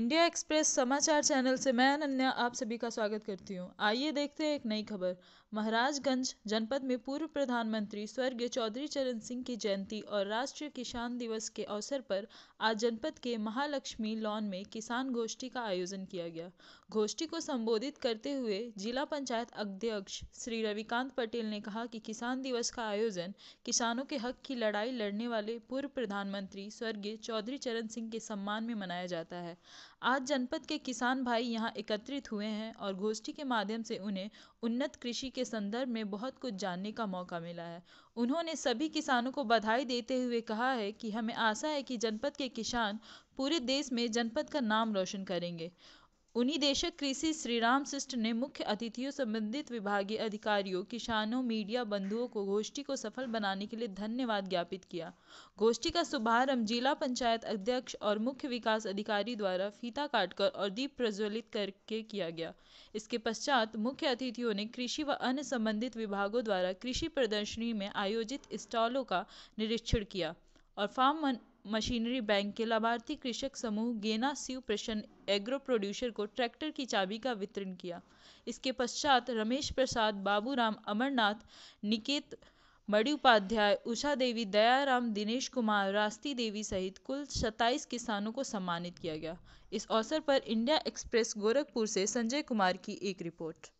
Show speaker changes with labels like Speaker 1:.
Speaker 1: India express समाचार channel से मैं अनन्या आप सभी का स्वागत करती हूं। आइए देखते हैं एक नई खबर महाराजगंज जनपद में पूर्व प्रधानमंत्री स्वर्गीय चौधरी चरण सिंह की जयंती और राष्ट्रीय किसान दिवस के अवसर पर आज जनपद के महालक्ष्मी लॉन में किसान गोष्ठी का आयोजन किया गया गोष्ठी को संबोधित करते हुए जिला पंचायत अध्यक्ष श्री रविकांत पटेल ने कहा कि किसान दिवस का आयोजन किसानों के हक की लड़ाई लड़ने वाले पूर्व प्रधानमंत्री स्वर्गीय चौधरी चरण सिंह के सम्मान में मनाया जाता है आज जनपद के किसान भाई यहाँ एकत्रित हुए हैं और गोष्ठी के माध्यम से उन्हें उन्नत कृषि के संदर्भ में बहुत कुछ जानने का मौका मिला है उन्होंने सभी किसानों को बधाई देते हुए कहा है कि हमें आशा है कि जनपद के किसान पूरे देश में जनपद का नाम रोशन करेंगे उनिदेशक कृषि श्रीराम शिष्ट ने मुख्य अतिथियों संबंधित विभागीय अधिकारियों किसानों मीडिया बंधुओं को गोष्ठी को सफल बनाने के लिए धन्यवाद ज्ञापित किया गोष्ठी का शुभारंभ जिला पंचायत अध्यक्ष और मुख्य विकास अधिकारी द्वारा फीता काटकर और दीप प्रज्वलित करके किया गया इसके पश्चात मुख्य अतिथियों ने कृषि व अन्य संबंधित विभागों द्वारा कृषि प्रदर्शनी में आयोजित स्टॉलों का निरीक्षण किया और फार्म मशीनरी बैंक के लाभार्थी कृषक समूह गेना शिव प्रसन्न एग्रो प्रोड्यूसर को ट्रैक्टर की चाबी का वितरण किया इसके पश्चात रमेश प्रसाद बाबूराम अमरनाथ निकेत मणि उपाध्याय उषा देवी दयाराम दिनेश कुमार रास्ती देवी सहित कुल 27 किसानों को सम्मानित किया गया इस अवसर पर इंडिया एक्सप्रेस गोरखपुर से संजय कुमार की एक रिपोर्ट